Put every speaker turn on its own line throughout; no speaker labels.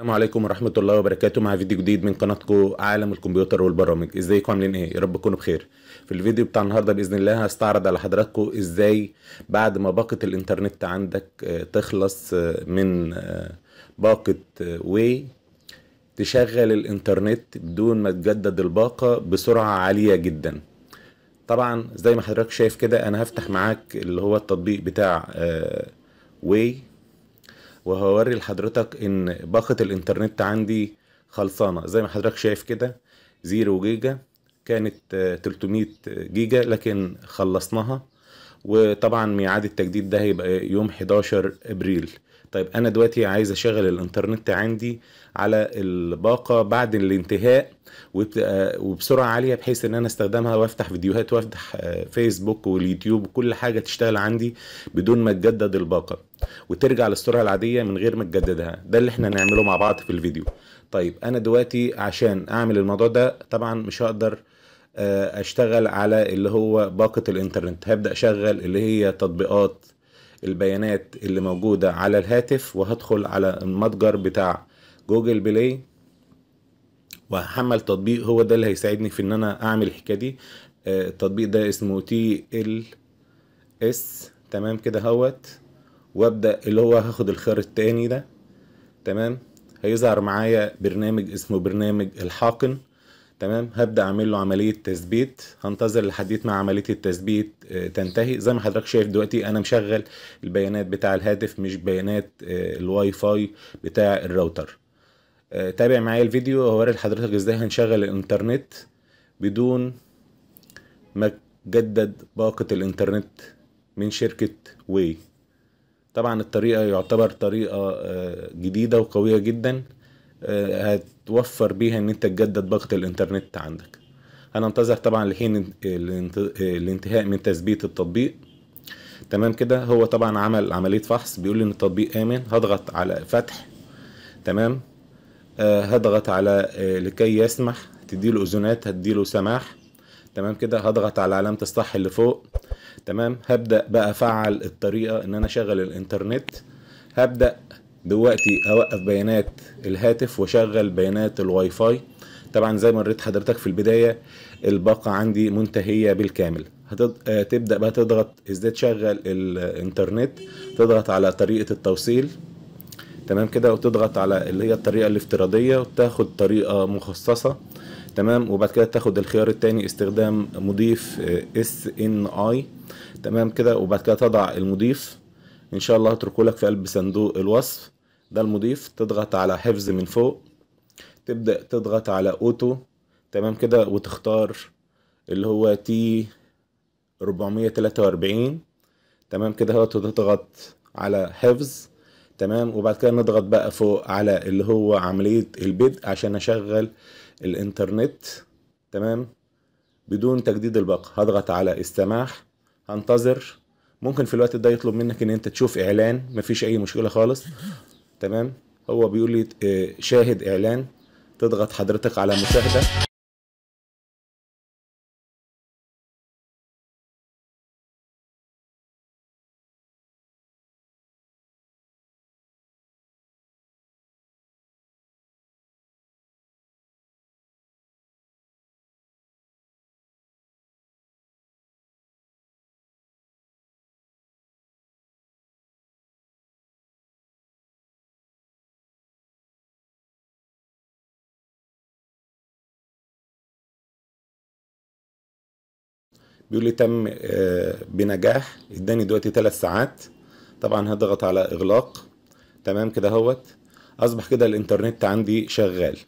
السلام عليكم ورحمة الله وبركاته مع فيديو جديد من قناتكم عالم الكمبيوتر والبرامج ازيكم عاملين ايه يا رب تكونوا بخير في الفيديو بتاع النهاردة بإذن الله هستعرض على حضراتكم ازاي بعد ما باقة الانترنت عندك آه، تخلص آه، من آه، باقة واي تشغل الانترنت بدون ما تجدد الباقة بسرعة عالية جدا طبعا زي ما حضرتك شايف كده انا هفتح معاك اللي هو التطبيق بتاع واي وهوري لحضرتك ان باقة الانترنت عندي خلصانة زي ما حضرتك شايف كده زيرو جيجا كانت 300 جيجا لكن خلصناها وطبعا ميعاد التجديد ده هيبقى يوم 11 ابريل طيب انا دلوقتي عايز اشغل الانترنت عندي على الباقه بعد الانتهاء وبسرعه عاليه بحيث ان انا استخدمها وافتح فيديوهات وافتح آه، فيسبوك واليوتيوب وكل حاجه تشتغل عندي بدون ما تجدد الباقه وترجع للسرعه العاديه من غير ما تجددها ده اللي احنا نعمله مع بعض في الفيديو طيب انا دلوقتي عشان اعمل الموضوع ده طبعا مش هقدر آه، اشتغل على اللي هو باقه الانترنت هبدا اشغل اللي هي تطبيقات البيانات اللي موجوده على الهاتف وهدخل على المتجر بتاع جوجل بلاي وهحمل تطبيق هو ده اللي هيساعدني في ان انا اعمل الحكايه دي آه، التطبيق ده اسمه تي ال اس تمام كده هوت وابدا اللي هو هاخد الخيار التاني ده تمام هيظهر معايا برنامج اسمه برنامج الحاقن تمام هبدا اعمل له عمليه تثبيت هنتظر لحد ما عمليه التثبيت آه، تنتهي زي ما حضرتك شايف دلوقتي انا مشغل البيانات بتاع الهاتف مش بيانات آه، الواي فاي بتاع الراوتر آه، تابع معايا الفيديو هوري لحضرتك ازاي هنشغل الانترنت بدون ما جدد باقة الانترنت من شركة واي طبعا الطريقة يعتبر طريقة جديدة وقوية جدا آه، هتوفر بيها ان انت تجدد باقة الانترنت عندك هننتظر طبعا لحين الانتهاء من تثبيت التطبيق تمام كده هو طبعا عمل عملية فحص بيقول لي ان التطبيق امن هضغط على فتح تمام آه، هضغط على آه، لكي يسمح تديله اذونات هتديله سماح تمام كده هضغط على علامة الصح اللي فوق تمام هبدأ بقى افعل الطريقة ان انا اشغل الانترنت هبدأ دلوقتي هوقف بيانات الهاتف واشغل بيانات الواي فاي طبعا زي ما وريت حضرتك في البدايه الباقه عندي منتهيه بالكامل هتبدا آه، بقى تضغط ازاي تشغل الانترنت تضغط على طريقه التوصيل تمام كده وتضغط على اللي هي الطريقه الافتراضيه وتاخد طريقه مخصصه تمام وبعد كده تاخد الخيار التاني استخدام مضيف اس ان اي تمام كده وبعد كده تضع المضيف ان شاء الله هتركه لك في قلب صندوق الوصف ده المضيف تضغط على حفظ من فوق تبدأ تضغط على اوتو تمام كده وتختار اللي هو تي 443 تمام كده اهوت وتضغط على حفظ تمام وبعد كده نضغط بقى فوق على اللي هو عملية البدء عشان اشغل الانترنت تمام بدون تجديد الباقة هضغط على السماح هنتظر ممكن في الوقت ده يطلب منك ان انت تشوف اعلان مفيش اي مشكله خالص تمام هو بيقول لي آه، شاهد اعلان تضغط حضرتك على مشاهده بيقول لي تم آه، بنجاح اداني دلوقتي ثلاث ساعات طبعا هضغط على اغلاق تمام كده اهوت اصبح كده الانترنت عندي شغال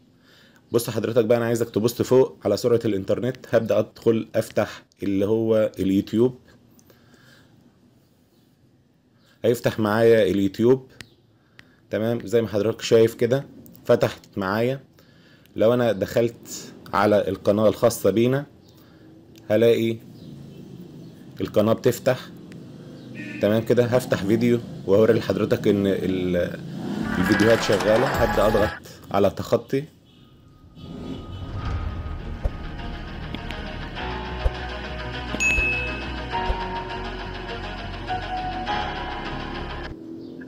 بص حضرتك بقى انا عايزك تبص فوق على سرعه الانترنت هبدا ادخل افتح اللي هو اليوتيوب هيفتح معايا اليوتيوب تمام زي ما حضرتك شايف كده فتحت معايا لو انا دخلت على القناه الخاصه بينا هلاقي القناه بتفتح تمام كده هفتح فيديو واوري لحضرتك ان الفيديوهات شغاله هبدا اضغط على تخطي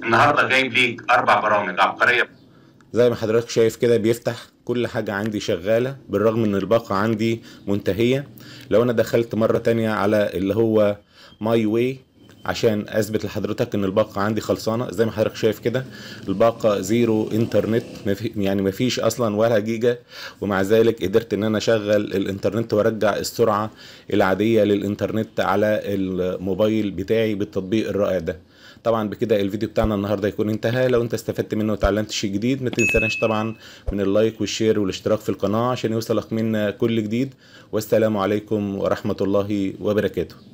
النهارده جايب ليك اربع برامج عبقريه زي ما حضرتك شايف كده بيفتح كل حاجة عندي شغالة بالرغم ان الباقة عندي منتهية لو انا دخلت مرة تانية على اللي هو ماي واي عشان اثبت لحضرتك ان الباقه عندي خلصانه زي ما حضرتك شايف كده الباقه زيرو انترنت يعني ما فيش اصلا ولا جيجا ومع ذلك قدرت ان انا اشغل الانترنت وارجع السرعه العاديه للانترنت على الموبايل بتاعي بالتطبيق الرائع ده طبعا بكده الفيديو بتاعنا النهارده يكون انتهى لو انت استفدت منه وتعلمت شيء جديد ما تنساش طبعا من اللايك والشير والاشتراك في القناه عشان يوصلك منا كل جديد والسلام عليكم ورحمه الله وبركاته